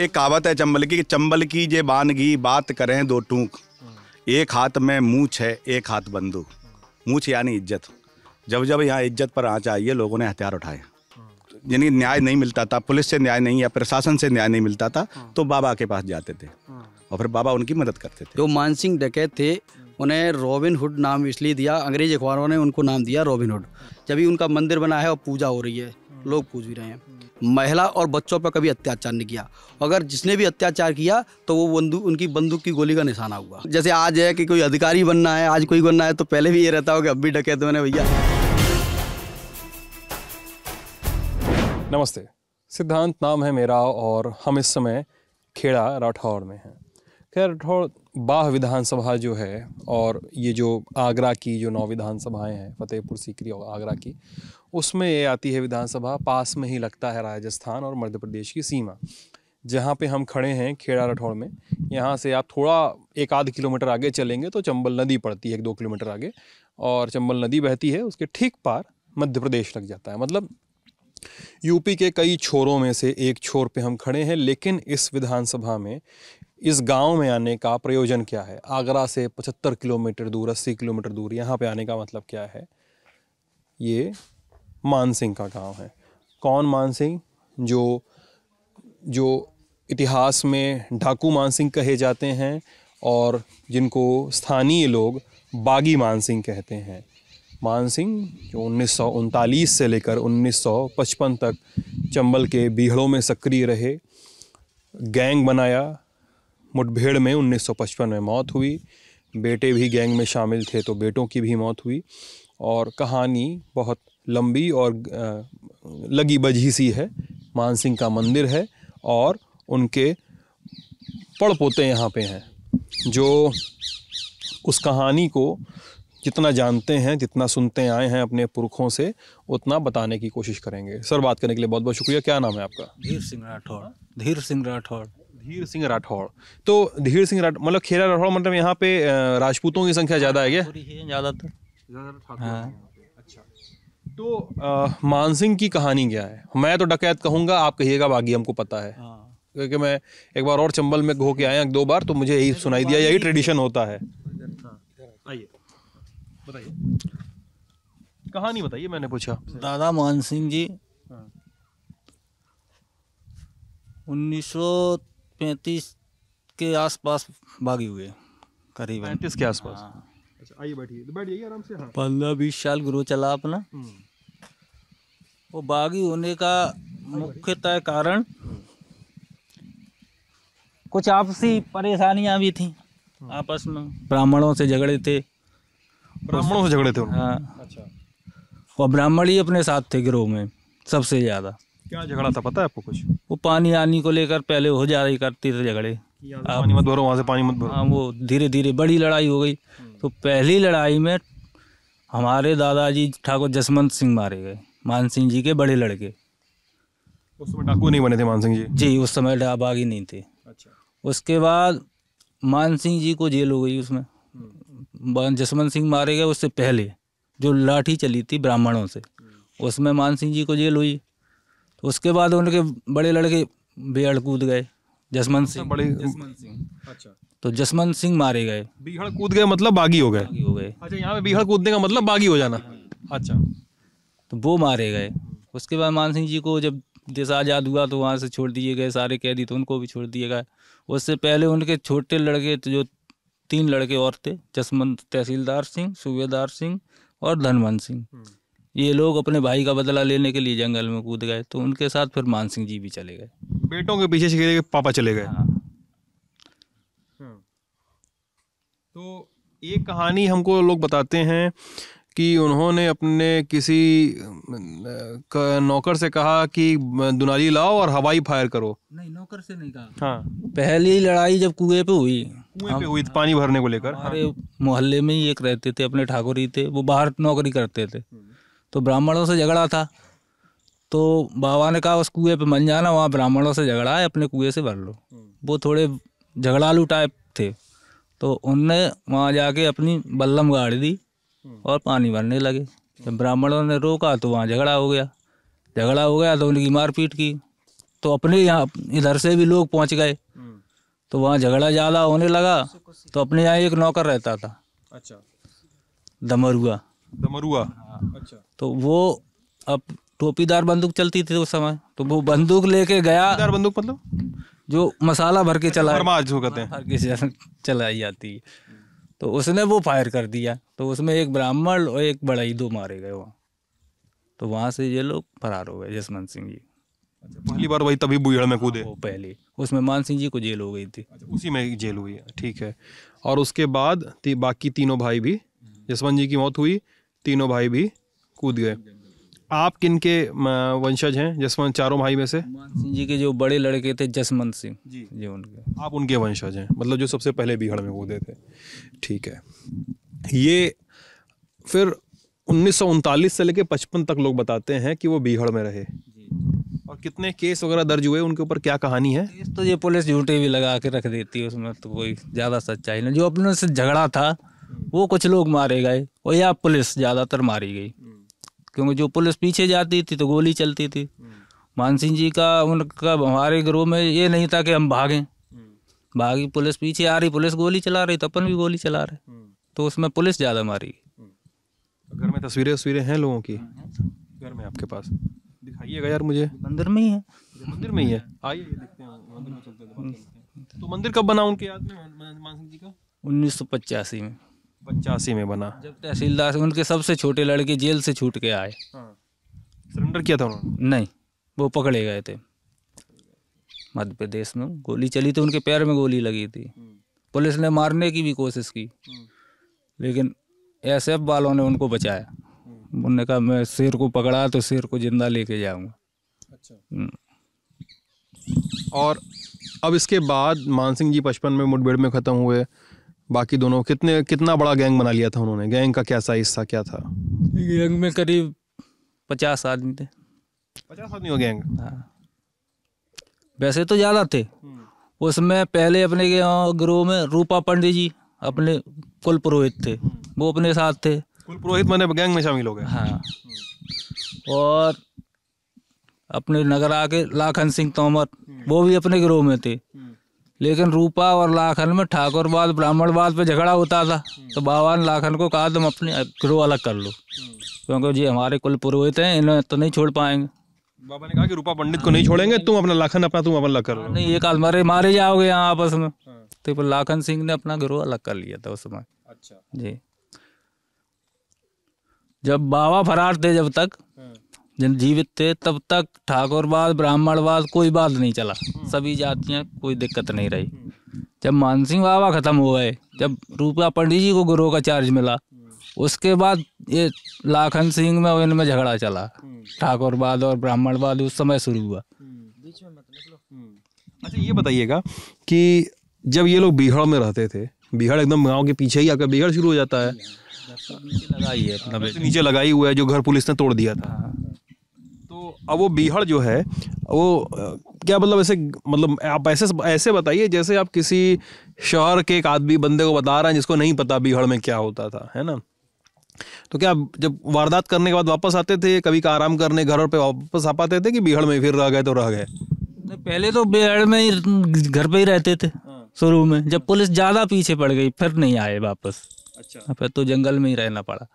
एक कहावत है चंबल की चंबल की जे बानगी बात करें दो टूक एक हाथ में मूछ है एक हाथ बंदूक मूछ यानी इज्जत जब जब यहाँ इज्जत पर आँच आई है लोगों ने हथियार उठाए यानी न्याय नहीं मिलता था पुलिस से न्याय नहीं या प्रशासन से न्याय नहीं मिलता था हाँ। तो बाबा के पास जाते थे हाँ। और फिर बाबा उनकी मदद करते थे जो मानसिंह डकैत थे उन्हें रॉबिन हुड नाम इसलिए दिया अंग्रेज अखबारों ने उनको नाम दिया रॉबिन हुड जब भी उनका मंदिर बना है और पूजा हो रही है लोग पूछ भी रहे हैं महिला और बच्चों पर कभी अत्याचार नहीं किया अगर जिसने भी अत्याचार किया तो वो बंदूक उनकी बंदूक की गोली का निशाना हुआ जैसे आज है कि कोई अधिकारी बनना है आज कोई बनना है तो पहले भी ये रहता हो कि अब भी डके तो मैंने भैया नमस्ते सिद्धांत नाम है मेरा और हम इस समय खेड़ा राठौर में हैं खैर राठौर बाह विधानसभा जो है और ये जो आगरा की जो नौ विधानसभाएं हैं फतेहपुर सीकरी और आगरा की उसमें ये आती है विधानसभा पास में ही लगता है राजस्थान और मध्य प्रदेश की सीमा जहाँ पे हम खड़े हैं खेड़ा रठौड़ में यहाँ से आप थोड़ा एक आध किलोमीटर आगे चलेंगे तो चंबल नदी पड़ती है एक दो किलोमीटर आगे और चंबल नदी बहती है उसके ठीक पार मध्य प्रदेश लग जाता है मतलब यूपी के कई छोरों में से एक छोर पे हम खड़े हैं लेकिन इस विधानसभा में इस गांव में आने का प्रयोजन क्या है आगरा से 75 किलोमीटर दूर 80 किलोमीटर दूर यहाँ पे आने का मतलब क्या है ये मानसिंह का गांव है कौन मानसिंह जो जो इतिहास में ढाकू मानसिंह कहे जाते हैं और जिनको स्थानीय लोग बागी मान सिंह कहते हैं मान सिंह जो उन्नीस से लेकर 1955 तक चंबल के बीहड़ों में सक्रिय रहे गैंग बनाया मुठभेड़ में 1955 में मौत हुई बेटे भी गैंग में शामिल थे तो बेटों की भी मौत हुई और कहानी बहुत लंबी और लगी बजी सी है मान सिंह का मंदिर है और उनके पड़ पोते यहाँ पे हैं जो उस कहानी को जितना जानते हैं जितना सुनते आए हैं अपने पुरखों से उतना बताने की कोशिश करेंगे सर बात करने के लिए बहुत बहुत शुक्रिया क्या नाम है आपका धीर सिंह राठौड़ धीर सिंह राठौड़ धीर सिंह राठौड़ तो धीर सिंह राठौड़ मतलब खेरा राठौड़ मतलब यहाँ पे राजपूतों की संख्या ज़्यादा है क्या ज़्यादातर हाँ अच्छा। तो मानसिंह की कहानी क्या है मैं तो डकैत कहूंगा आप कहिएगा बाकी हमको पता है हाँ। क्योंकि मैं एक बार और चंबल में घो के आया दो बार तो मुझे यही तो सुनाई दिया यही ट्रेडिशन होता है आइए बताइए कहानी बताइए मैंने पूछा दादा मानसिंह जी हाँ। उन्नीस पैंतीस के आसपास भागी हुए करीब पैंतीस के आसपास हाँ। अच्छा, आइए बैठिए बैठ जाइए आराम से पंद्रह बीस साल ग्रो चला अपना हम्म। वो बागी होने का मुख्यतः कारण कुछ आपसी परेशानियां भी थी हम्म। आपस में ब्राह्मणों से झगड़े थे ब्राह्मणों से झगड़े थे हाँ अच्छा और ब्राह्मण ही अपने साथ थे गिरोह में सबसे ज़्यादा क्या झगड़ा था पता है आपको कुछ वो पानी आने को लेकर पहले हो जा रही करते थे झगड़े पानी मत भरो वहाँ से पानी मत भरो हाँ वो धीरे धीरे बड़ी लड़ाई हो गई हम्म। तो पहली लड़ाई में हमारे दादाजी ठाकुर जसवंत सिंह मारे गए मान सिंह जी के बड़े लड़के उस समय डाकू नहीं बने थे मान सिंह जी जी उस समय डाबागी नहीं थे अच्छा उसके बाद मान सिंह जी को जेल हो गई उसमें हम्म। जसवंत सिंह मारे गए उससे पहले जो लाठी चली थी ब्राह्मणों से हम्म। उसमें मान सिंह जी को जेल हुई उसके बाद उनके बड़े लड़के बेहड़ कूद गए जसमंत अच्छा, सिंह बड़े जसमंत सिंह अच्छा तो जसमंत सिंह मारे गए बीहड़ कूद गए मतलब बागी हो गए बागी हो गए अच्छा यहाँ पे बीहड़ कूदने का मतलब बागी हो जाना अच्छा तो वो मारे गए उसके बाद मान सिंह जी को जब देश आज़ाद हुआ तो वहाँ से छोड़ दिए गए सारे कैदी तो उनको भी छोड़ दिए गए उससे पहले उनके छोटे लड़के जो तीन लड़के और थे जसमंत तहसीलदार सिंह सूबेदार सिंह और धनवंत सिंह हम्म। ये लोग अपने भाई का बदला लेने के लिए जंगल में कूद गए तो उनके साथ फिर मान सिंह जी भी चले गए बेटों के पीछे चले पापा चले गए हाँ। हम्म। तो ये कहानी हमको लोग बताते हैं कि उन्होंने अपने किसी नौकर से कहा कि दुनाली लाओ और हवाई फायर करो नहीं नौकर से नहीं कहा हाँ पहली लड़ाई जब कुएं पे हुई कुएं पे हुई पानी भरने को लेकर हमारे हाँ। मोहल्ले में ही एक रहते थे अपने ठाकुर ही थे वो बाहर नौकरी करते थे हम्म। तो ब्राह्मणों से झगड़ा था तो बाबा ने कहा उस कुएं पे मन जाना वहाँ ब्राह्मणों से झगड़ा है अपने कुएं से भर लो हम्म। वो थोड़े झगड़ालू टाइप थे तो उनने वहाँ जाके अपनी बल्लम गाड़ दी हम्म। और पानी भरने लगे जब ब्राह्मणों ने रोका तो वहाँ झगड़ा हो गया झगड़ा हो गया तो उनकी मारपीट की तो अपने यहाँ इधर से भी लोग पहुँच गए हम्म। तो वहाँ झगड़ा ज़्यादा होने लगा तो अपने यहाँ एक नौकर रहता था अच्छा दमरुआ दमरुआ अच्छा तो वो अब टोपीदार बंदूक चलती थी उस समय तो वो बंदूक लेके गया बंदूक मतलब जो मसाला भर के चला जो कहते हैं चलाई जाती है तो उसने वो फायर कर दिया तो उसमें एक ब्राह्मण और एक बड़ा ही दो मारे गए वहाँ तो वहाँ से ये लोग फरार हो गए जसवंत सिंह जी अच्छा, पहली बार वही तभी बुढ़ में कूदे वो पहले उसमें मान सिंह जी को जेल हो गई थी अच्छा, उसी में जेल हुई है ठीक है और उसके बाद ती, बाकी तीनों भाई भी जसवंत जी की मौत हुई तीनों भाई भी कूद गए आप किन के वंशज हैं जसवंत चारों भाई में से सिंह जी के जो बड़े लड़के थे जसवंत सिंह जी जी उनके आप उनके वंशज हैं मतलब जो सबसे पहले बिहड़ में कूदे थे ठीक है ये फिर उन्नीस से लेके पचपन तक लोग बताते हैं कि वो बीहड़ में रहे और कितने केस वगैरह दर्ज हुए उनके ऊपर क्या कहानी है तो ये पुलिस झूठे भी लगा के रख देती है उसमें तो कोई ज़्यादा सच्चाई नहीं जो अपने से झगड़ा था वो कुछ लोग मारे गए और या पुलिस ज़्यादातर मारी गई क्योंकि जो पुलिस पीछे जाती थी तो गोली चलती थी मान जी का उनका हमारे ग्रोह में ये नहीं था कि हम भागें भागी पुलिस पीछे आ रही पुलिस गोली चला रही तो अपन भी गोली चला रहे तो उसमें पुलिस ज़्यादा मारी घर में तस्वीरें तस्वीरें हैं लोगों की घर में आपके पास दिखाइएगा यार मुझे मंदिर में ही है मंदिर में ही है आइए देखते हैं मंदिर में चलते हैं तो मंदिर कब बना उनके याद में मानसिंह जी का उन्नीस सौ में पचासी में बना जब तहसीलदार उनके सबसे छोटे लड़के जेल से छूट के आए हाँ। सरेंडर किया था उन्होंने नहीं वो पकड़े गए थे मध्य प्रदेश में गोली चली थी तो उनके पैर में गोली लगी थी हम्म। पुलिस ने मारने की भी कोशिश की हम्म। लेकिन एस एफ वालों ने उनको बचाया हम्म। उन्होंने कहा मैं शेर को पकड़ा तो शेर को जिंदा लेके जाऊंगा अच्छा और अब इसके बाद मान सिंह जी पचपन में मुठभेड़ में ख़त्म हुए बाकी दोनों कितने कितना बड़ा गैंग बना लिया था उन्होंने गैंग का क्या साइज था क्या था गैंग में करीब पचास आदमी थे पचास आदमी हो गैंग हाँ वैसे तो ज़्यादा थे हम्म। उसमें पहले अपने के ग्रोह में रूपा पंडित जी अपने कुल पुरोहित थे हम्म। वो अपने साथ थे कुल पुरोहित मैंने गैंग में शामिल हो गए हाँ हम्म। और अपने नगर आके लाखन सिंह तोमर वो भी अपने ग्रोह में थे लेकिन रूपा और लाखन में ठाकुरवाद ब्राह्मणवाद पे झगड़ा होता था तो हम्म। बाबा ने लाखन को कहा तुम अपने गिरोह अलग कर लो हम्म। क्योंकि जी हमारे कुल पुरोहित हैं इन्हें तो नहीं छोड़ पाएंगे बाबा ने कहा कि रूपा पंडित को नहीं छोड़ेंगे तुम अपना लाखन अपना तुम अपना अलग कर लो नहीं एक आज मारे मारे जाओगे यहाँ आपस में हाँ। तो फिर लाखन सिंह ने अपना गिरोह अलग कर लिया था उस समय अच्छा जी जब बाबा फरार थे जब तक जन जीवित थे तब तक ठाकुरवाद ब्राह्मणवाद कोई बात नहीं चला हम्म। सभी जातियाँ कोई दिक्कत नहीं रही जब मानसिंह बाबा ख़त्म हो गए जब रूपा पंडित जी को गुरु का चार्ज मिला हम्म। उसके बाद ये लाखन सिंह में और इनमें झगड़ा चला हम्म। ठाकुरवाद और ब्राह्मणवाद उस समय शुरू हुआ अच्छा ये बताइएगा कि जब ये लोग बिहड़ में रहते थे बिहड़ एकदम गांव के पीछे ही आकर बिहड़ शुरू हो जाता है लगाई है हाँ, नीचे लगाई हुआ है जो घर पुलिस ने तोड़ दिया था हाँ। अब वो बीहड़ जो है वो क्या मतलब ऐसे मतलब आप ऐसे ऐसे बताइए जैसे आप किसी शहर के एक आदमी बंदे को बता रहे हैं जिसको नहीं पता बीहड़ में क्या होता था है ना तो क्या जब वारदात करने के बाद वापस आते थे कभी का आराम करने घर पे वापस आ पाते थे कि बीहड़ में फिर रह गए तो रह गए पहले तो बीहड़ में ही घर पे ही रहते थे हाँ। शुरू में जब पुलिस ज़्यादा पीछे पड़ गई फिर नहीं आए वापस अच्छा फिर तो जंगल में ही रहना पड़ा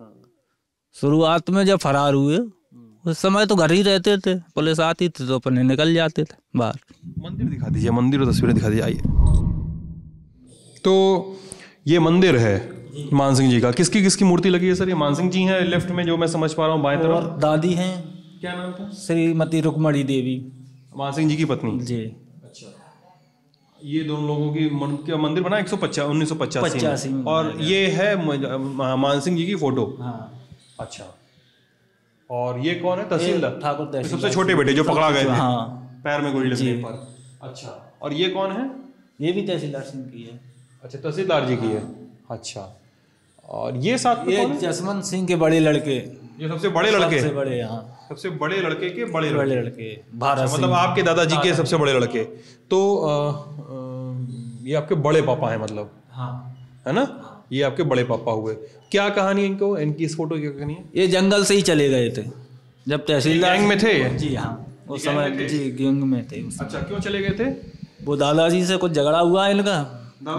हाँ। शुरुआत में जब फरार हुए उस समय तो घर ही रहते थे पुलिस आती थी तो अपने निकल जाते थे बाहर मंदिर दिखा दीजिए मंदिर और तस्वीरें दिखा दीजिए आइए तो ये मंदिर है मानसिंह जी का किसकी किसकी मूर्ति लगी है सर ये मानसिंह जी हैं लेफ्ट में जो मैं समझ पा रहा हूँ बाएं तरफ दादी हैं क्या नाम था श्रीमती रुकमणी देवी मानसिंह जी की पत्नी जी अच्छा ये दोनों लोगों की मंदिर बना एक सौ पचास उन्नीस सौ पचास और ये है मानसिंह जी की फोटो हाँ अच्छा और ये कौन है तहसीलदार ठाकुर तहसील सबसे छोटे बेटे जो पकड़ा गए हाँ पैर में गोली लगने पर अच्छा और ये कौन है ये भी तहसीलदार सिंह की है अच्छा तहसीलदार जी की है हाँ। अच्छा और ये साथ ये जसवंत सिंह के बड़े लड़के ये सबसे बड़े लड़के सबसे बड़े यहाँ सबसे बड़े लड़के के बड़े बड़े लड़के भारत अच्छा, मतलब आपके दादाजी के सबसे बड़े लड़के तो ये आपके बड़े पापा हैं मतलब हाँ है ना हाँ। ये आपके बड़े पापा हुए क्या कहानी है इनको इनकी इस फोटो की कहानी है ये जंगल से ही चले गए थे जब तहसीलदार गैंग में थे जी हाँ उस समय जी गैंग में थे अच्छा क्यों चले गए थे वो दादाजी से कुछ झगड़ा हुआ इनका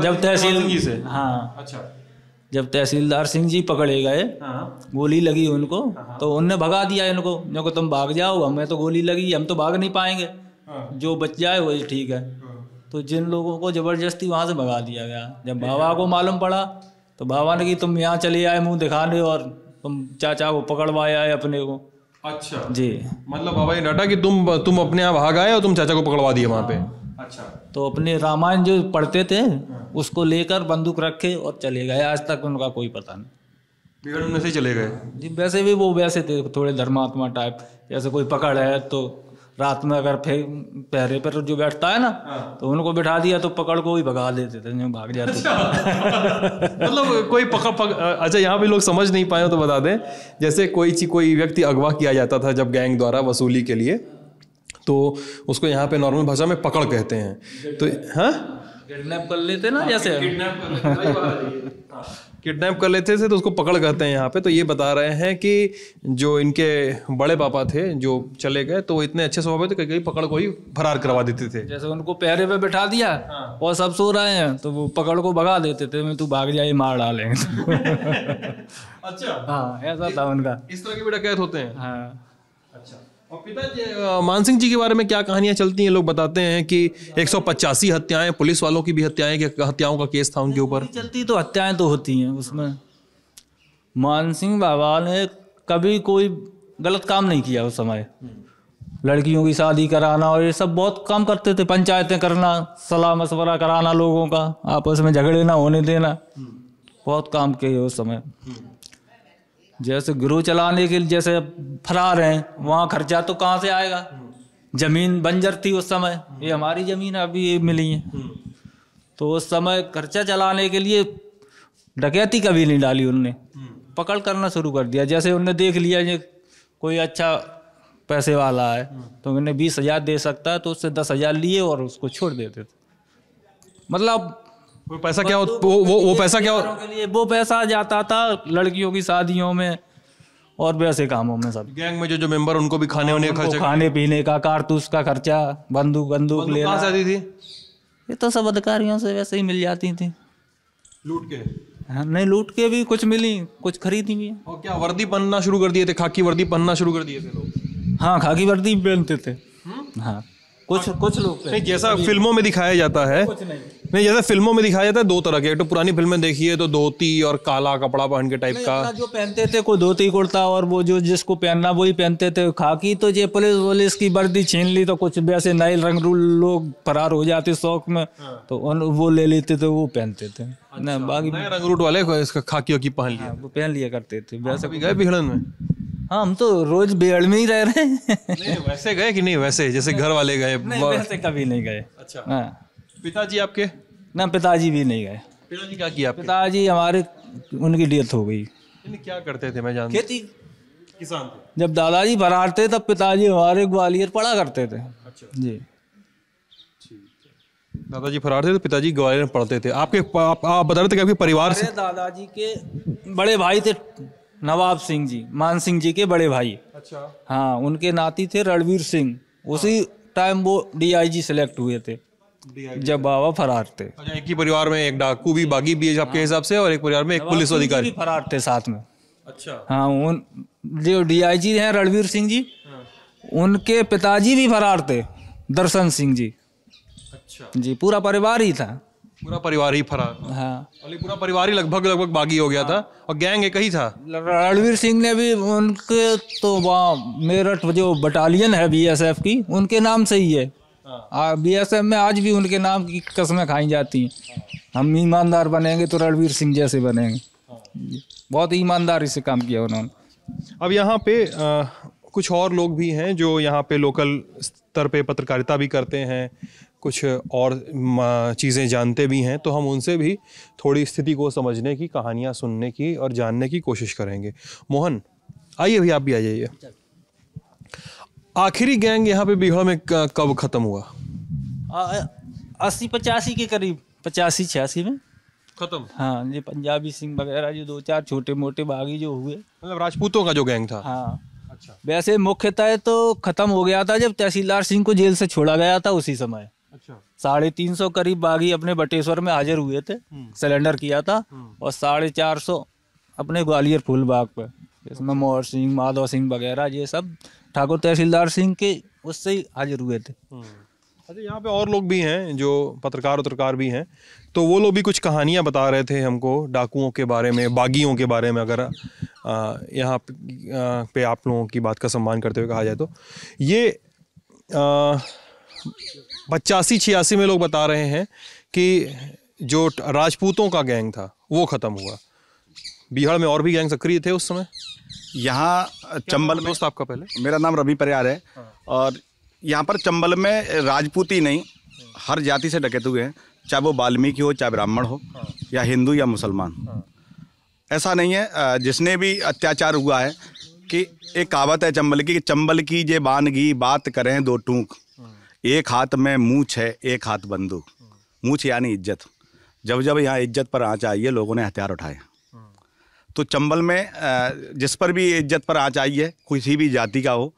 जब तहसील से हाँ अच्छा जब तहसीलदार सिंह जी पकड़े गए हाँ। गोली लगी उनको हाँ, हाँ। तो उनने भगा दिया इनको जो तुम भाग जाओ हमें तो गोली लगी हम तो भाग नहीं पाएंगे जो बच जाए वही ठीक है तो जिन लोगों को जबरदस्ती वहां से भगा दिया गया जब बाबा को मालूम पड़ा तो बाबा ने कि तुम यहाँ चले आए मुंह दिखाने और तुम चाचा को पकड़वाए आए अपने को अच्छा जी मतलब बाबा ये डाटा कि तुम तुम अपने यहाँ भाग आए और तुम चाचा को पकड़वा दिए वहाँ पे हाँ। अच्छा तो अपने रामायण जो पढ़ते थे हाँ। उसको लेकर बंदूक रखे और चले गए आज तक उनका कोई पता नहीं बिगड़ उनमें से चले गए जी वैसे भी वो वैसे थे थोड़े धर्मात्मा टाइप जैसे कोई पकड़ है तो रात में अगर फिर पहरे पर जो बैठता है ना हाँ। तो उनको बिठा दिया तो पकड़ को ही भगा देते थे जो भाग जाते अच्छा। मतलब कोई पकड़ पक अच्छा यहाँ भी लोग समझ नहीं पाए तो बता दें जैसे कोई ची कोई व्यक्ति अगवा किया जाता था जब गैंग द्वारा वसूली के लिए तो उसको यहाँ पे नॉर्मल भाषा में पकड़ कहते हैं तो हाँ किडनैप कर लेते ना हाँ, जैसे किडनैप किडनैप कर लेते थे तो उसको पकड़ कहते हैं यहाँ पे तो ये बता रहे हैं कि जो इनके बड़े पापा थे जो चले गए तो इतने अच्छे स्वभाव थे कि कहीं पकड़ को ही फरार करवा देते थे जैसे उनको पहरे पे बैठा दिया हाँ। और सब सो रहे हैं तो वो पकड़ को भगा देते थे मैं तू भाग जाए मार डालेंगे अच्छा हाँ ऐसा था उनका इस तरह के भी डकैत होते हैं हाँ मानसिंह जी के बारे में क्या कहानियां चलती हैं लोग बताते हैं कि एक सौ पचासी हत्याएं पुलिस वालों की भी हत्याएं हत्याओं का केस था उनके ऊपर चलती तो हत्याएं तो होती हैं उसमें मानसिंह बाबा ने कभी कोई गलत काम नहीं किया उस समय लड़कियों की शादी कराना और ये सब बहुत काम करते थे पंचायतें करना सलाह मशवरा कराना लोगों का आपस में झगड़े ना होने देना बहुत काम किए उस समय जैसे गुरु चलाने के लिए जैसे फरार हैं वहाँ खर्चा तो कहाँ से आएगा जमीन बंजर थी उस समय ये हमारी जमीन अभी ये मिली है तो उस समय खर्चा चलाने के लिए डकैती कभी नहीं डाली उनने पकड़ करना शुरू कर दिया जैसे उनने देख लिया ये कोई अच्छा पैसे वाला है तो उन्हें बीस हजार दे सकता है तो उससे दस हजार लिए और उसको छोड़ देते थे मतलब वो पैसा क्या वो वो, वो पैसा क्या वो पैसा जाता था लड़कियों की शादियों में और भी ऐसे कामों में सब गैंग में जो जो मेंबर उनको भी खाने होने का खर्चा खाने पीने का कारतूस का खर्चा बंदूक बंदूक ले जाती थी ये तो सब अधिकारियों से वैसे ही मिल जाती थी लूट के हाँ, नहीं लूट के भी कुछ मिली कुछ खरीदी भी और क्या वर्दी पहनना शुरू कर दिए थे खाकी वर्दी पहनना शुरू कर दिए थे लोग हाँ खाकी वर्दी पहनते थे हम्म? हाँ कुछ हाँ। कुछ लोग नहीं जैसा फिल्मों में दिखाया जाता है कुछ नहीं नहीं जैसा फिल्मों में दिखाया जाता है दो तरह के एक तो पुरानी फिल्में देखी है तो धोती और काला कपड़ा पहन के टाइप का जो पहनते थे कोई धोती कुर्ता और वो जो जिसको पहनना वही पहनते थे खाकी तो जो पुलिस वुलिस की वर्दी छीन ली तो कुछ वैसे नाइल रंग लोग फरार हो जाते शौक में हाँ। तो वो ले लेते थे वो पहनते थे अच्छा, बाकी रंग रूट वाले इसका खाकी वाकी पहन हाँ, लिया वो पहन लिया करते थे वैसे भी गए बिगड़न में हाँ हम तो रोज बेड़ में ही रह रहे हैं वैसे गए कि नहीं वैसे जैसे घर वाले गए वैसे कभी नहीं गए अच्छा हाँ। पिताजी आपके ना पिताजी भी नहीं गए पिताजी क्या किया पिताजी हमारे उनकी डेथ हो गई क्या करते थे मैं जानता खेती किसान थे जब दादाजी भराते तब पिताजी हमारे ग्वालियर पढ़ा करते थे अच्छा जी दादाजी फरार थे तो पिताजी ग्वालियर में पढ़ते थे आपके आप, आप बता रहे थे कि आपके परिवार से दादाजी के बड़े भाई थे नवाब सिंह जी मान सिंह जी के बड़े भाई अच्छा हाँ उनके नाती थे रणवीर सिंह उसी टाइम वो डीआईजी सिलेक्ट हुए थे जब बाबा फरार थे अच्छा एक ही परिवार में एक डाकू भी बागी भी है आपके हिसाब से और एक परिवार में एक पुलिस अधिकारी फरार थे साथ में अच्छा हाँ उन जो डीआईजी हैं रणवीर सिंह जी हाँ। उनके पिताजी भी फरार थे दर्शन सिंह जी अच्छा जी पूरा परिवार ही था पूरा परिवार ही फरार हाँ पूरा परिवार ही लगभग लगभग बागी हो गया हाँ। था और गैंग एक ही था रणवीर सिंह ने भी उनके तो वहाँ मेरठ जो बटालियन है बीएसएफ की उनके नाम से ही है हाँ। बीएसएफ में आज भी उनके नाम की कस्में खाई जाती हैं हाँ। हम ईमानदार बनेंगे तो रणवीर सिंह जैसे बनेंगे हाँ। बहुत ईमानदारी से काम किया उन्होंने अब यहाँ पे आ, कुछ और लोग भी हैं जो यहाँ पे लोकल स्तर पे पत्रकारिता भी करते हैं कुछ और चीज़ें जानते भी हैं तो हम उनसे भी थोड़ी स्थिति को समझने की कहानियाँ सुनने की और जानने की कोशिश करेंगे मोहन आइए भी आप भी आ जाइए आखिरी गैंग यहाँ पे बीहड़ में कब ख़त्म हुआ अस्सी पचासी के करीब पचासी छियासी में खत्म हाँ ये पंजाबी सिंह वगैरह जो दो चार छोटे मोटे बागी जो हुए मतलब राजपूतों का जो गैंग था हाँ अच्छा वैसे मुख्यतः तो खत्म हो गया था जब तहसीलदार सिंह को जेल से छोड़ा गया था उसी समय साढ़े तीन सौ करीब बागी अपने बटेश्वर में हाजिर हुए थे हम्म। सिलेंडर किया था हम्म। और साढ़े चार सौ अपने ग्वालियर फूल बाग पर जिसमें अच्छा। मोहर सिंह माधव सिंह वगैरह ये सब ठाकुर तहसीलदार सिंह के उससे ही हाजिर हुए थे हम्म। अच्छा यहाँ पे और लोग भी हैं जो पत्रकार उत्रकार भी हैं तो वो लोग भी कुछ कहानियाँ बता रहे थे हमको डाकुओं के बारे में बागियों के बारे में अगर यहाँ पे आप लोगों की बात का सम्मान करते हुए कहा जाए तो ये आ, पचासी छियासी में लोग बता रहे हैं कि जो राजपूतों का गैंग था वो ख़त्म हुआ बिहार में और भी गैंग सक्रिय थे उस समय यहाँ चंबल दोस्त आपका पहले मेरा नाम रवि परियार है और यहाँ पर चंबल में राजपूती नहीं हर जाति से डकैत हुए हैं चाहे वो वाल्मीकि हो चाहे ब्राह्मण हो या हिंदू या मुसलमान ऐसा नहीं है जिसने भी अत्याचार हुआ है कि एक कहावत है चंबल की चंबल की जे बानगी बात करें दो टूक एक हाथ में मूछ है एक हाथ बंदूक मूछ यानी इज्जत जब जब यहाँ इज्जत पर आँच आई है लोगों ने हथियार उठाए तो चंबल में जिस पर भी इज्जत पर आँच आई है किसी भी जाति का हो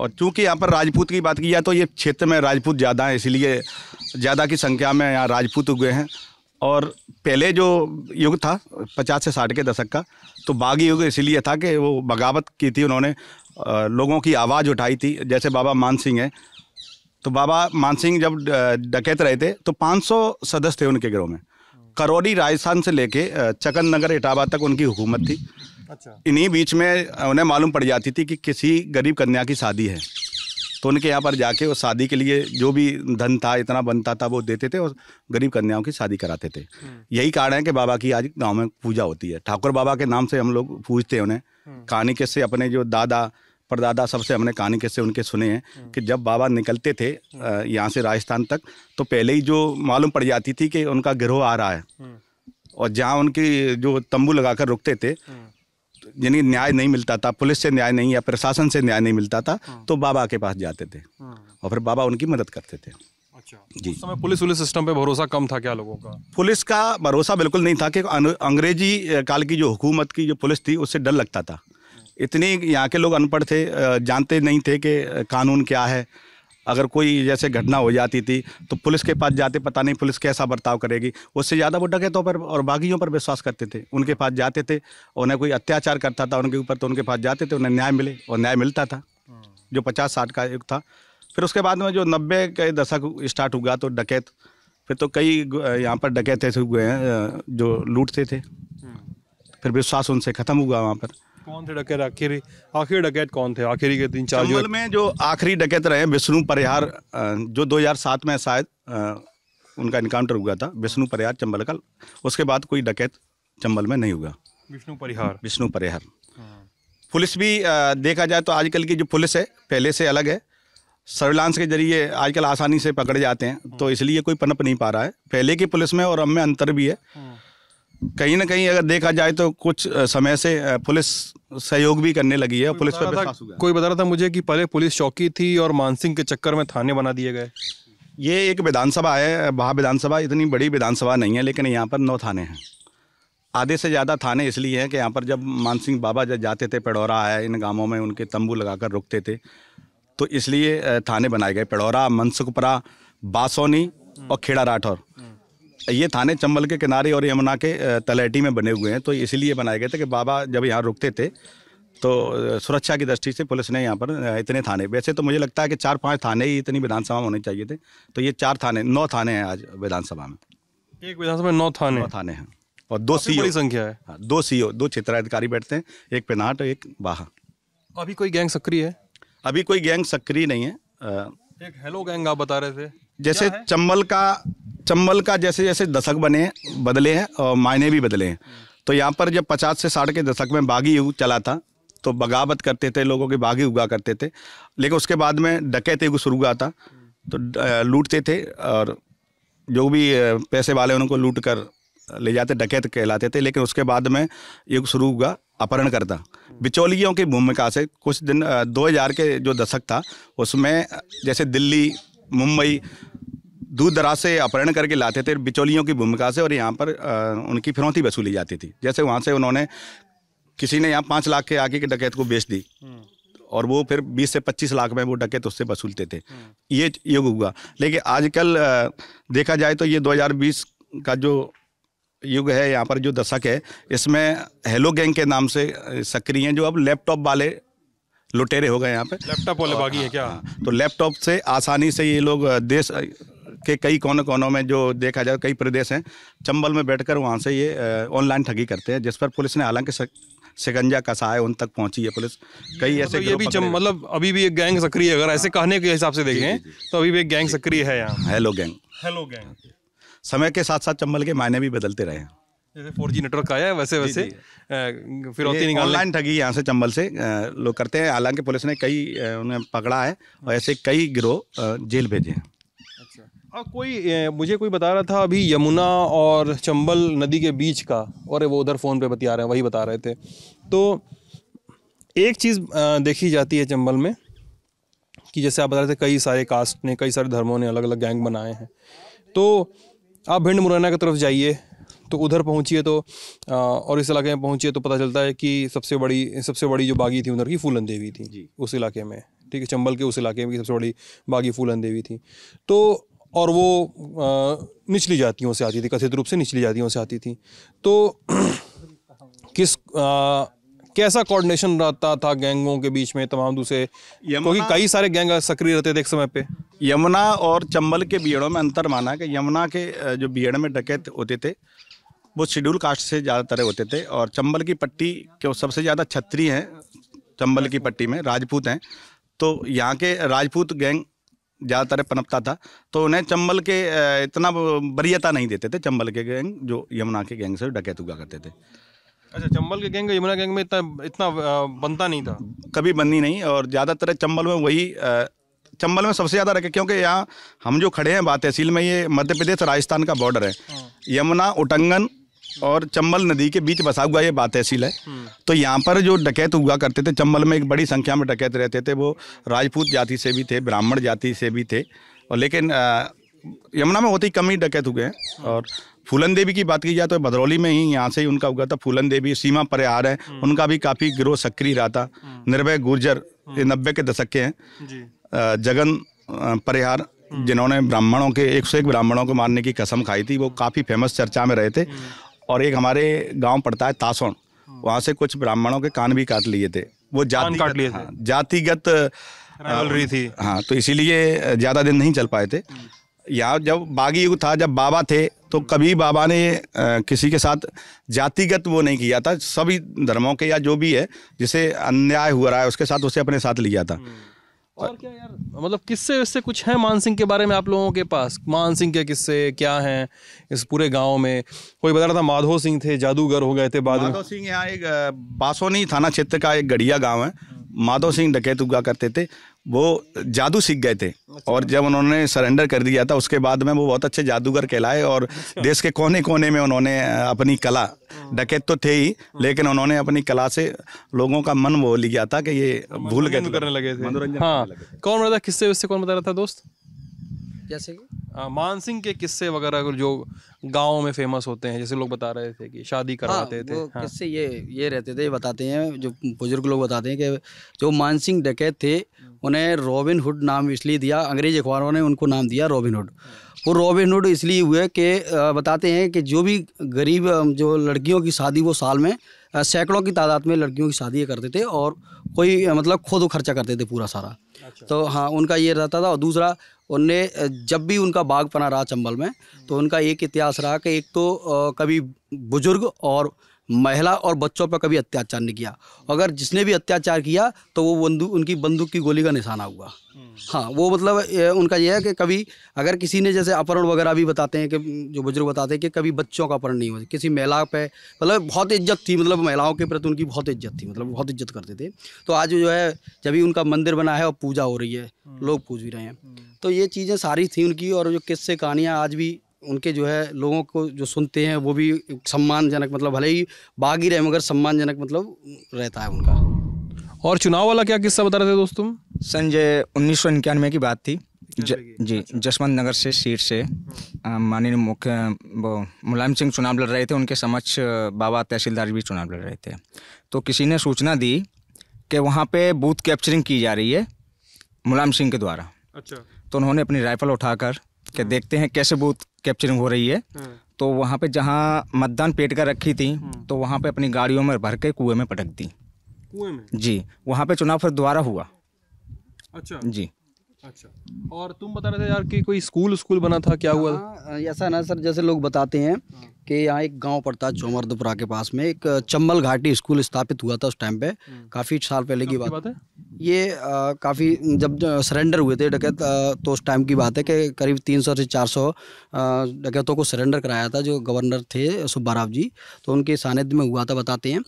और चूंकि यहाँ पर राजपूत की बात की जाए तो ये क्षेत्र में राजपूत ज़्यादा हैं इसलिए ज़्यादा की संख्या में यहाँ राजपूत हुए हैं और पहले जो युग था पचास से साठ के दशक का तो बागी युग इसलिए था कि वो बगावत की थी उन्होंने लोगों की आवाज़ उठाई थी जैसे बाबा मान सिंह हैं तो बाबा मानसिंह जब डकैत रहे थे तो 500 सदस्य थे उनके गिरोह में करौड़ी राजस्थान से लेके चकन नगर इटावा तक उनकी हुकूमत थी अच्छा इन्हीं बीच में उन्हें मालूम पड़ जाती थी कि, कि किसी गरीब कन्या की शादी है तो उनके यहाँ पर जाके वो शादी के लिए जो भी धन था इतना बनता था वो देते थे और गरीब कन्याओं की शादी कराते थे हम्म। यही कारण है कि बाबा की आज गांव में पूजा होती है ठाकुर बाबा के नाम से हम लोग पूजते हैं उन्हें हम्म। कहानी कैसे अपने जो दादा परदादा सबसे हमने कहानी कैसे उनके सुने हैं हम्म। कि जब बाबा निकलते थे हम्म। यहाँ से राजस्थान तक तो पहले ही जो मालूम पड़ जाती थी कि उनका गिरोह आ रहा है हम्म। और जहाँ उनकी जो तंबू लगाकर रुकते थे यानी न्याय नहीं मिलता था पुलिस से न्याय नहीं या प्रशासन से न्याय नहीं मिलता था तो बाबा के पास जाते थे और फिर बाबा उनकी मदद करते थे अच्छा जी समय पुलिस पुलिस सिस्टम पे भरोसा कम था क्या लोगों का पुलिस का भरोसा बिल्कुल नहीं था कि अंग्रेजी काल की जो हुकूमत की जो पुलिस थी उससे डर लगता था इतने यहाँ के लोग अनपढ़ थे जानते नहीं थे कि कानून क्या है अगर कोई जैसे घटना हो जाती थी तो पुलिस के पास जाते पता नहीं पुलिस कैसा बर्ताव करेगी उससे ज़्यादा वो डकैतों पर और बागियों पर विश्वास करते थे उनके पास जाते थे उन्हें कोई अत्याचार करता था उनके ऊपर तो उनके पास जाते थे उन्हें न्याय मिले और न्याय मिलता था जो पचास साठ का युग था फिर उसके बाद में जो नब्बे के दशक स्टार्ट हुआ तो डकैत फिर तो कई यहाँ पर डकैत ऐसे हुए हैं जो लूटते थे हम्म। फिर विश्वास उनसे ख़त्म हुआ वहाँ पर कौन थे डकैत आखिरी आखिरी डकैत कौन थे आखिरी के तीन चार जो में जो आखिरी डकैत रहे विष्णु परिहार जो 2007 में शायद उनका इनकाउंटर हुआ था विष्णु परिहार चंबल का उसके बाद कोई डकैत चंबल में नहीं हुआ विष्णु परिहार विष्णु परिहार हाँ। पुलिस भी देखा जाए तो आजकल की जो पुलिस है पहले से अलग है सर्विलांस के जरिए आजकल आसानी से पकड़े जाते हैं तो इसलिए कोई पनप नहीं पा रहा है पहले की पुलिस में और अब में अंतर भी है हाँ। कहीं ना कहीं अगर देखा जाए तो कुछ समय से पुलिस सहयोग भी करने लगी है पुलिस पर कोई बता रहा था मुझे कि पहले पुलिस चौकी थी और मानसिंह के चक्कर में थाने बना दिए गए ये एक विधानसभा है वहाँ विधानसभा इतनी बड़ी विधानसभा नहीं है लेकिन यहाँ पर नौ थाने हैं आधे से ज़्यादा थाने इसलिए हैं कि यहाँ पर जब मानसिंह बाबा जब जाते थे पेड़ौरा है इन गांवों में उनके तंबू लगाकर रुकते थे तो इसलिए थाने बनाए गए पेड़ौरा मनसुखपुरा बासोनी और खेड़ा राठौर ये थाने चंबल के किनारे और यमुना के तलैटी में बने हुए हैं तो इसलिए बनाए गए थे कि बाबा जब यहाँ रुकते थे तो सुरक्षा की दृष्टि से पुलिस ने यहाँ पर इतने थाने वैसे तो मुझे लगता है कि चार पांच थाने ही इतनी विधानसभा में होने चाहिए थे तो ये चार थाने नौ थाने हैं आज विधानसभा में एक विधानसभा में नौ थाने नौ थाने हैं और दो सी बड़ी संख्या है हाँ, दो सी दो क्षेत्राधिकारी बैठते हैं एक पिनाट एक बाहा अभी कोई गैंग सक्रिय है अभी कोई गैंग सक्रिय नहीं है एक हेलो गैंग आप बता रहे थे जैसे चंबल का चंबल का जैसे जैसे दशक बने बदले हैं और मायने भी बदले हैं तो यहाँ पर जब पचास से साठ के दशक में बागी युग चला था तो बगावत करते थे लोगों के बागी उगा करते थे लेकिन उसके बाद में डकैते युग शुरू हुआ था तो लूटते थे और जो भी पैसे वाले उनको लूट कर ले जाते डकैत कहलाते थे लेकिन उसके बाद में युग शुरू हुआ अपहरण करता बिचौलियों की भूमिका से कुछ दिन दो हज़ार के जो दशक था उसमें जैसे दिल्ली मुंबई दूर दराज से अपहरण करके लाते थे बिचौलियों की भूमिका से और यहाँ पर उनकी फिरौती वसूली जाती थी जैसे वहाँ से उन्होंने किसी ने यहाँ पाँच लाख के आगे के डकैत को बेच दी हम्म। और वो फिर 20 से 25 लाख में वो डकैत उससे वसूलते थे हम्म। ये युग हुआ लेकिन आजकल देखा जाए तो ये 2020 का जो युग है यहाँ पर जो दशक है इसमें हेलो गैंग के नाम से सक्रिय हैं जो अब लैपटॉप वाले लुटेरे हो गए यहाँ पे लैपटॉप वाले बाकी है क्या हाँ, तो लैपटॉप से आसानी से ये लोग देश के कई कोने कोनों में जो देखा जाए कई प्रदेश हैं चंबल में बैठकर वहाँ से ये ऑनलाइन ठगी करते हैं जिस पर पुलिस ने हालांकि शिकंजा कसा है उन तक पहुंची है पुलिस कई ऐसे तो ये भी मतलब अभी भी एक गैंग सक्रिय अगर ऐसे हाँ। कहने के हिसाब से देखें तो अभी भी एक गैंग सक्रिय है यहाँ हेलो गैंग हेलो गैंग समय के साथ साथ चंबल के मायने भी बदलते रहे फोर जी नेटवर्क आया है वैसे वैसे फिर ऑनलाइन ठगी यहाँ से चंबल से लोग करते हैं हालांकि पुलिस ने कई उन्हें पकड़ा है और ऐसे अच्छा। कई गिरोह जेल भेजे हैं अच्छा। और कोई मुझे कोई बता रहा था अभी यमुना और चंबल नदी के बीच का और वो उधर फ़ोन पे बतिया रहे हैं वही बता रहे थे तो एक चीज़ देखी जाती है चंबल में कि जैसे आप बता रहे थे कई सारे कास्ट ने कई सारे धर्मों ने अलग अलग गैंग बनाए हैं तो आप भिंड मुरैना की तरफ जाइए तो उधर पहुँचिए तो आ, और इस इलाके में पहुँचिए तो पता चलता है कि सबसे बड़ी सबसे बड़ी जो बागी थी उधर की फूलन देवी थी जी उस इलाके में ठीक है चंबल के उस इलाके में सबसे बड़ी बागी फूलन देवी थी तो और वो निचली जातियों से आती थी कथित रूप से निचली जातियों से आती थी तो किस आ, कैसा कोऑर्डिनेशन रहता था गैंगों के बीच में तमाम दूसरे क्योंकि कई सारे गैंग सक्रिय रहते थे एक समय पे यमुना और चंबल के बीएडों में अंतर माना कि यमुना के जो बीएड में डकैत होते थे वो शेड्यूल कास्ट से ज़्यादातर होते थे और चंबल की पट्टी के सबसे ज़्यादा छत्री हैं चंबल की पट्टी में राजपूत हैं तो यहाँ के राजपूत गैंग ज़्यादातर पनपता था तो उन्हें चंबल के इतना बरीयता नहीं देते थे चंबल के गैंग जो यमुना के गैंग से डकैत हुआ करते थे अच्छा चंबल के गैंग यमुना गैंग में इतना इतना बनता नहीं था कभी बननी नहीं और ज़्यादातर चंबल में वही चंबल में सबसे ज़्यादा रखे क्योंकि यहाँ हम जो खड़े हैं बात तहसील में ये मध्य प्रदेश राजस्थान का बॉर्डर है हाँ। यमुना उटंगन और चंबल नदी के बीच बसा हुआ ये बात तहसील है हम्म। तो यहाँ पर जो डकैत हुआ करते थे चंबल में एक बड़ी संख्या में डकैत रहते थे वो राजपूत जाति से भी थे ब्राह्मण जाति से भी थे और लेकिन यमुना में होते ही कम ही डकैत हुए हैं हाँ। और फूलन देवी की बात की जाए तो भदरौली में ही यहाँ से ही उनका हुआ था फूलन देवी सीमा परिहार है हम्म। उनका भी काफ़ी गिरोह सक्रिय रहा था हम्म। निर्भय गुर्जर ये नब्बे के दशक के हैं जगन परिहार जिन्होंने ब्राह्मणों के एक सौ एक ब्राह्मणों को मारने की कसम खाई थी वो काफ़ी फेमस चर्चा में रहे थे और एक हमारे गांव पड़ता है तासोण वहाँ से कुछ ब्राह्मणों के कान भी काट लिए थे वो जाति काट लिए हाँ, जातिगत रही थी हाँ तो इसीलिए ज़्यादा दिन नहीं चल पाए थे यहाँ जब बागी युग था जब बाबा थे तो कभी बाबा ने किसी के साथ जातिगत वो नहीं किया था सभी धर्मों के या जो भी है जिसे अन्याय हुआ रहा है उसके साथ उसे अपने साथ लिया था और क्या यार मतलब किससे इससे कुछ है मानसिंह के बारे में आप लोगों के पास मानसिंह के किस्से क्या हैं इस पूरे गांव में कोई बता रहा था माधो सिंह थे जादूगर हो गए थे बाद माधो सिंह यहाँ एक बासोनी थाना क्षेत्र का एक गढ़िया गांव है माधो सिंह डकैत उगा करते थे वो जादू सीख गए थे अच्छा। और जब उन्होंने सरेंडर कर दिया था उसके बाद में वो बहुत अच्छे जादूगर कहलाए और अच्छा। देश के कोने कोने में उन्होंने अपनी कला हाँ। डकैत तो थे ही हाँ। लेकिन उन्होंने अपनी कला से लोगों का मन वो लिया था कि ये हाँ, भूल गए करने लगे थे हाँ कौन बता किससे उससे कौन बता रहा था दोस्त जैसे मान सिंह के किस्से वगैरह जो गाँव में फेमस होते हैं जैसे लोग बता रहे थे कि शादी करवाते हाँ, थे हाँ। किस्से ये ये रहते थे ये बताते हैं जो बुजुर्ग लोग बताते हैं कि जो मान सिंह डकैत थे हम्म। उन्हें रॉबिन हुड नाम इसलिए दिया अंग्रेज अखबारों ने उनको नाम दिया रॉबिन हुड वो रॉबिन हुड इसलिए हुए कि बताते हैं कि जो भी गरीब जो लड़कियों की शादी वो साल में सैकड़ों की तादाद में लड़कियों की शादी करते थे और कोई मतलब खुद खर्चा करते थे पूरा सारा अच्छा। तो हाँ उनका ये रहता था और दूसरा उनने जब भी उनका बाघ पना रहा चंबल में तो उनका एक इतिहास रहा कि एक तो कभी बुजुर्ग और महिला और बच्चों पर कभी अत्याचार नहीं किया अगर जिसने भी अत्याचार किया तो वो बंदूक उनकी बंदूक की गोली का निशाना हुआ हाँ वो मतलब उनका यह है कि कभी अगर किसी ने जैसे अपहरण वगैरह भी बताते हैं कि जो बुजुर्ग बताते हैं कि कभी बच्चों का अपहरण नहीं हुआ किसी महिला पे मतलब बहुत इज्जत थी मतलब महिलाओं के प्रति उनकी बहुत इज्जत थी मतलब बहुत इज्जत करते थे तो आज जो है जब भी उनका मंदिर बना है और पूजा हो रही है हम्म। लोग पूज भी रहे हैं हम्म। तो ये चीज़ें सारी थी उनकी और जो किस्से कहानियाँ आज भी उनके जो है लोगों को जो सुनते हैं वो भी सम्मानजनक मतलब भले ही बागी रहे मगर सम्मानजनक मतलब रहता है उनका और चुनाव वाला क्या किस्सा बता रहे थे दोस्तों संजय उन्नीस सौ इक्यानवे की बात थी ज, जी अच्छा, अच्छा। जसवंत नगर से सीट से माननीय मुख्य वो मुलायम सिंह चुनाव लड़ रहे थे उनके समक्ष बाबा तहसीलदार भी चुनाव लड़ रहे थे तो किसी ने सूचना दी कि वहाँ पे बूथ कैप्चरिंग की जा रही है मुलायम सिंह के द्वारा अच्छा तो उन्होंने अपनी राइफल उठाकर कि हम्म। देखते हैं कैसे बूथ कैप्चरिंग हो रही है हम्म। तो वहाँ पे जहाँ मतदान पेट कर रखी थी हम्म। तो वहाँ पे अपनी गाड़ियों में भर के कुएं में पटक दी कुएं में जी वहाँ पे चुनाव फिर दोबारा हुआ अच्छा जी अच्छा और तुम बता रहे थे यार कि कोई स्कूल स्कूल बना था क्या हुआ हाँ, ऐसा ना सर जैसे लोग बताते हैं हाँ। कि यहाँ एक गांव पड़ता है चौमरदपुरा के पास में एक चंबल घाटी स्कूल स्थापित हुआ था उस टाइम पे हाँ। काफ़ी साल पहले की बात बात है ये आ, काफ़ी जब सरेंडर हुए थे डकैत तो उस टाइम की बात है कि करीब 300 से 400 सौ डकैतों को सरेंडर कराया था जो गवर्नर थे सुब्बाराव जी तो उनके सानिध्य में हुआ था बताते हैं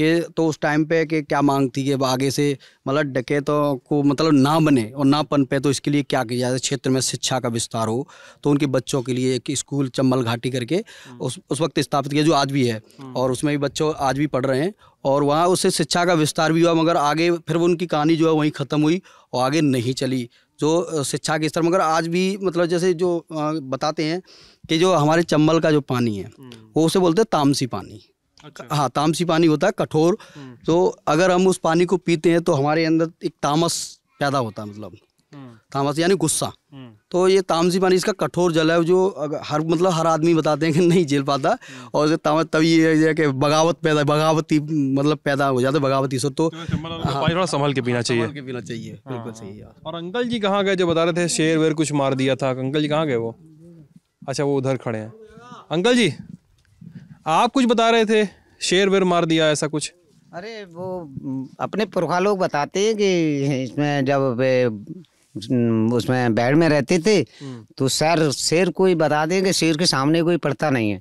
कि तो उस टाइम पे कि क्या मांग थी कि आगे से मतलब डकैतों को मतलब ना बने और ना पनपे तो इसके लिए क्या किया जाए क्षेत्र में शिक्षा का विस्तार हो तो उनके बच्चों के लिए एक स्कूल चम्बल घाटी करके हम्म। उस उस वक्त स्थापित किया जो आज भी है हम्म। और उसमें भी बच्चों आज भी पढ़ रहे हैं और वहाँ उससे शिक्षा का विस्तार भी हुआ मगर आगे फिर वो उनकी कहानी जो है वहीं ख़त्म हुई और आगे नहीं चली जो शिक्षा के स्तर मगर आज भी मतलब जैसे जो बताते हैं कि जो हमारे चंबल का जो पानी है हम्म। वो उसे बोलते हैं तामसी पानी अच्छा। हाँ तामसी पानी होता है कठोर हम्म। तो अगर हम उस पानी को पीते हैं तो हमारे अंदर एक तामस पैदा होता है मतलब हम्म। तामस यानी गुस्सा हम्म। तो ये तामसी पानी इसका कठोर जल है जो हर मतलब हर आदमी बताते हैं कि नहीं झेल पाता और तामस तभी ये कि बगावत पैदा बगावती मतलब पैदा हो जाता है बगावती सो तो, तो मतलब हाँ। पानी थोड़ा संभाल के पीना चाहिए के पीना चाहिए बिल्कुल सही है हाँ। और अंकल जी कहाँ गए जो बता रहे थे शेर वेर कुछ मार दिया था अंकल जी कहाँ गए वो अच्छा वो उधर खड़े हैं अंकल जी आप कुछ बता रहे थे शेर वेर मार दिया ऐसा कुछ अरे वो अपने पुरखा लोग बताते हैं कि इसमें जब उसमें बेड में रहते थे हम्म। तो सर शेर को ही बता दें कि शेर के सामने कोई पड़ता नहीं है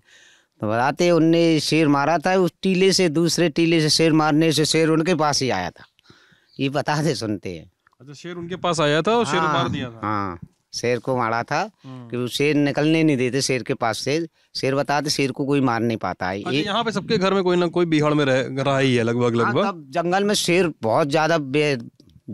तो बताते उनने शेर मारा था उस टीले से दूसरे टीले से शेर मारने से शेर उनके पास ही आया था ये बताते सुनते हैं अच्छा शेर उनके पास आया था और शेर हाँ, मार दिया था हाँ शेर को मारा था हम्म। कि वो शेर निकलने नहीं देते शेर के पास से शेर बताते शेर को कोई मार नहीं पाता है हाँ ये यहाँ पे सबके घर में कोई ना कोई बिहड़ में रह रहा ही है लगभग हाँ, लगभग जंगल में शेर बहुत ज्यादा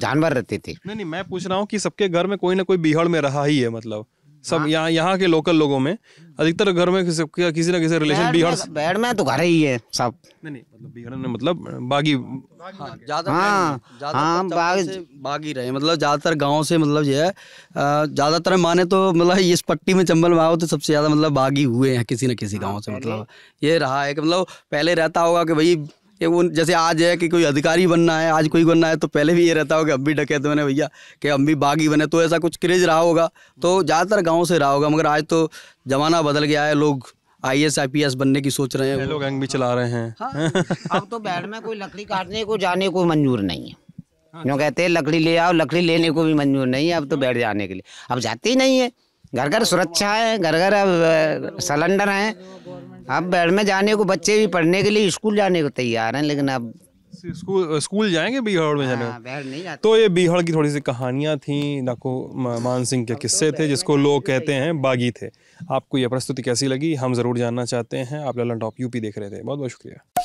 जानवर रहते थे नहीं नहीं मैं पूछ रहा हूँ कि सबके घर में कोई ना कोई बिहड़ में रहा ही है मतलब सब हाँ। यहाँ यहाँ के लोकल लोगों में अधिकतर घर में किसी, किसी ना किसी रिलेशन बिगड़ बैड में तो घर ही है सब नहीं नहीं मतलब बिगड़ने मतलब हाँ, बागी ज्यादा हाँ हाँ बागी रहे मतलब ज्यादातर गांव से मतलब जो है ज्यादातर माने तो मतलब इस पट्टी में चंबल भाव तो सबसे ज्यादा मतलब बागी हुए हैं किसी ना किसी हाँ, गाँव से मतलब ये रहा है कि मतलब पहले रहता होगा कि भाई कि वो जैसे आज है कि कोई अधिकारी बनना है आज कोई बनना है तो पहले भी ये रहता होगा अब भी तो मैंने भैया कि अब भी बागी बने तो ऐसा कुछ क्रेज रहा होगा तो ज़्यादातर गाँव से रहा होगा मगर आज तो ज़माना बदल गया है लोग I S I P S बनने की सोच रहे हैं लोग भी चला रहे हैं हाँ। अब तो बैठ में कोई लकड़ी काटने को जाने को मंजूर नहीं है जो हाँ। कहते हैं लकड़ी ले आओ लकड़ी लेने को भी मंजूर नहीं है अब तो हाँ। बैठ जाने के लिए अब जाते ही नहीं है घर घर सुरक्षा है घर घर अब सिलेंडर है अब बेड में जाने को बच्चे भी पढ़ने के लिए स्कूल जाने को तैयार हैं लेकिन अब स्कूल स्कूल जाएंगे बिहाड़ में जाने हाँ, नहीं तो ये बिहाड़ की थोड़ी सी कहानियाँ थी डाको मान सिंह के तो किस्से थे जिसको लोग कहते हैं बागी थे आपको ये प्रस्तुति कैसी लगी हम ज़रूर जानना चाहते हैं आप ललन टॉप यूपी देख रहे थे बहुत बहुत शुक्रिया